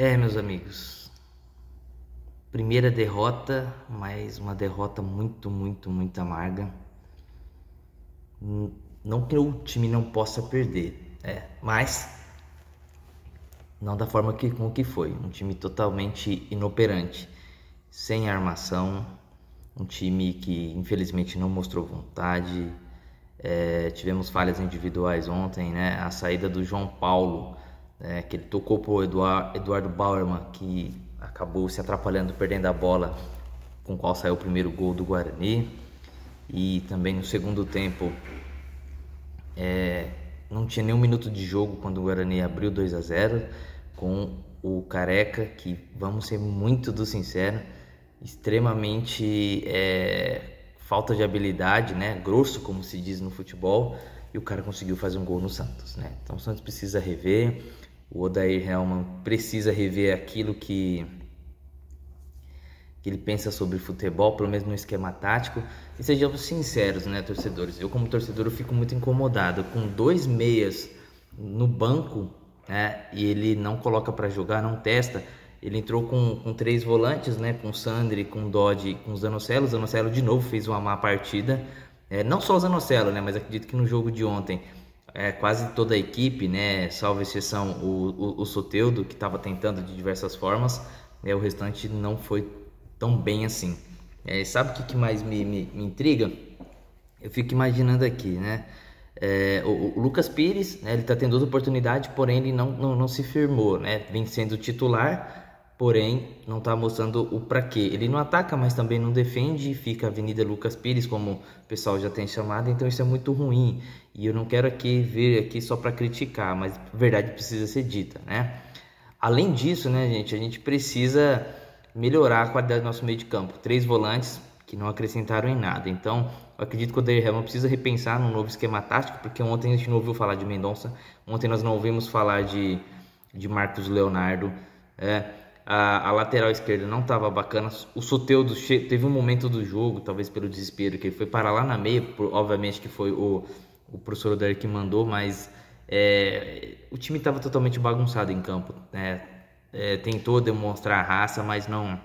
É, meus amigos, primeira derrota, mas uma derrota muito, muito, muito amarga. Não que o time não possa perder, é, mas não da forma que, como que foi. Um time totalmente inoperante, sem armação, um time que infelizmente não mostrou vontade. É, tivemos falhas individuais ontem, né? A saída do João Paulo né, que ele tocou pro Eduard, Eduardo Bauerman, que acabou se atrapalhando, perdendo a bola, com qual saiu o primeiro gol do Guarani. E também no segundo tempo, é, não tinha nenhum minuto de jogo quando o Guarani abriu 2 a 0 com o Careca, que vamos ser muito do sincero, extremamente é, falta de habilidade, né? Grosso, como se diz no futebol, e o cara conseguiu fazer um gol no Santos, né? Então o Santos precisa rever, o Odair Helman precisa rever aquilo que, que ele pensa sobre futebol, pelo menos no esquema tático. E sejamos sinceros, né, torcedores? Eu, como torcedor, eu fico muito incomodado com dois meias no banco né, e ele não coloca para jogar, não testa. Ele entrou com, com três volantes, né, com Sandri, com Dodge, com Zanocelo. Zanocelo de novo fez uma má partida. É, não só o Zanocelo, né, mas acredito que no jogo de ontem é, quase toda a equipe, né, salvo exceção o, o, o Soteudo, que estava tentando de diversas formas, é o restante não foi tão bem assim. É, sabe o que, que mais me, me, me, intriga? Eu fico imaginando aqui, né? É, o, o, Lucas Pires, né, ele está tendo outra oportunidade, porém ele não, não, não se firmou, né? Vem sendo titular, porém não está mostrando o para quê. Ele não ataca, mas também não defende e fica a Avenida Lucas Pires, como o pessoal já tem chamado, então isso é muito ruim. E eu não quero aqui ver aqui só para criticar, mas verdade precisa ser dita, né? Além disso, né, gente, a gente precisa melhorar a qualidade do nosso meio de campo. Três volantes que não acrescentaram em nada. Então, eu acredito que o Odair precisa repensar num novo esquema tático, porque ontem a gente não ouviu falar de Mendonça, ontem nós não ouvimos falar de, de Marcos Leonardo. É, a, a lateral esquerda não estava bacana. O Soteudo teve um momento do jogo, talvez pelo desespero, que ele foi parar lá na meia. Por, obviamente que foi o, o professor Oder que mandou, mas é, o time estava totalmente bagunçado em campo. Né? É, tentou demonstrar raça, mas não,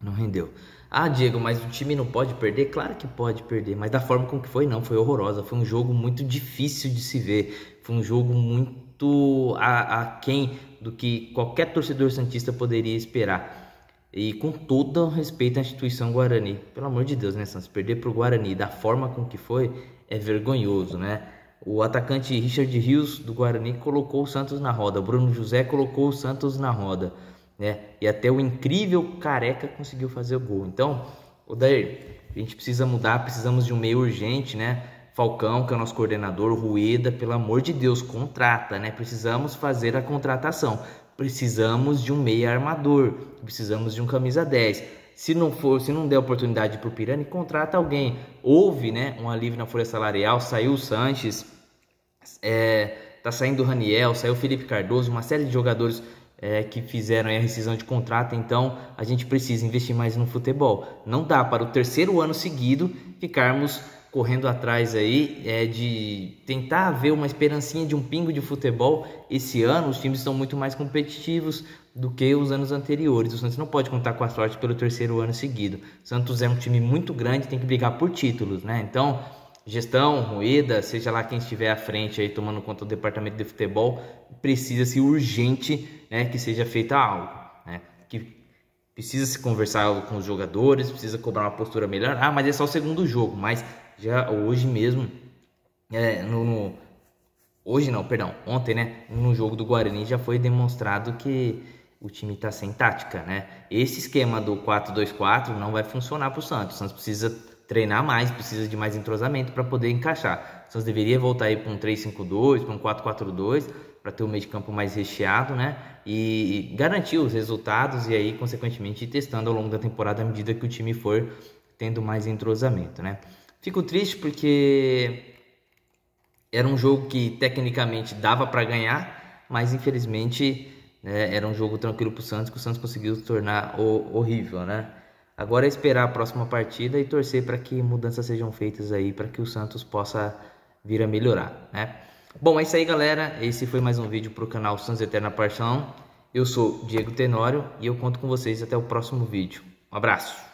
não rendeu. Ah, Diego, mas o time não pode perder? Claro que pode perder, mas da forma como que foi, não, foi horrorosa. Foi um jogo muito difícil de se ver. Foi um jogo muito a, aquém do que qualquer torcedor Santista poderia esperar. E com todo respeito à instituição Guarani, pelo amor de Deus, né, Santos? Perder para o Guarani da forma com que foi é vergonhoso, né? O atacante Richard Rios do Guarani colocou o Santos na roda, Bruno José colocou o Santos na roda, né? E até o incrível Careca conseguiu fazer o gol. Então, o Odair, a gente precisa mudar, precisamos de um meio urgente, né? Falcão, que é o nosso coordenador, Rueda, pelo amor de Deus, contrata, né? Precisamos fazer a contratação. Precisamos de um meia armador, precisamos de um camisa 10 se não for, se não der oportunidade para o Pirani, contrata alguém. Houve né, um alívio na folha salarial, saiu o Sanches, é, tá saindo o Raniel, saiu o Felipe Cardoso, uma série de jogadores é, que fizeram a rescisão de contrato, então a gente precisa investir mais no futebol. Não dá para o terceiro ano seguido ficarmos correndo atrás aí é, de tentar ver uma esperancinha de um pingo de futebol. Esse ano os times estão muito mais competitivos do que os anos anteriores. O Santos não pode contar com a sorte pelo terceiro ano seguido. O Santos é um time muito grande, tem que brigar por títulos, né? Então, gestão, Rueda seja lá quem estiver à frente aí tomando conta do departamento de futebol, precisa-se urgente né, que seja feita algo, né? Que precisa se conversar com os jogadores, precisa cobrar uma postura melhor. Ah, mas é só o segundo jogo, mas já hoje mesmo, é, no, no, hoje não, perdão, ontem, né, no jogo do Guarani já foi demonstrado que o time está sem tática, né? Esse esquema do 4-2-4 não vai funcionar para o Santos. O Santos precisa treinar mais, precisa de mais entrosamento para poder encaixar. O Santos deveria voltar aí para um 3-5-2, para um 4-4-2, para ter o meio de campo mais recheado, né? E, e garantir os resultados e aí, consequentemente, testando ao longo da temporada à medida que o time for tendo mais entrosamento, né? Fico triste porque era um jogo que tecnicamente dava para ganhar, mas infelizmente né, era um jogo tranquilo para o Santos, que o Santos conseguiu tornar horrível, né? Agora é esperar a próxima partida e torcer para que mudanças sejam feitas aí para que o Santos possa vir a melhorar, né? Bom, é isso aí, galera. Esse foi mais um vídeo para o canal Santos Eterna Paixão. Eu sou Diego Tenório e eu conto com vocês até o próximo vídeo. Um abraço!